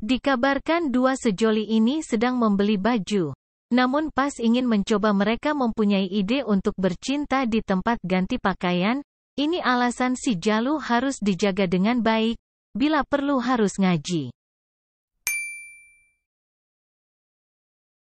Dikabarkan dua sejoli ini sedang membeli baju. Namun pas ingin mencoba mereka mempunyai ide untuk bercinta di tempat ganti pakaian, ini alasan si Jalu harus dijaga dengan baik, bila perlu harus ngaji.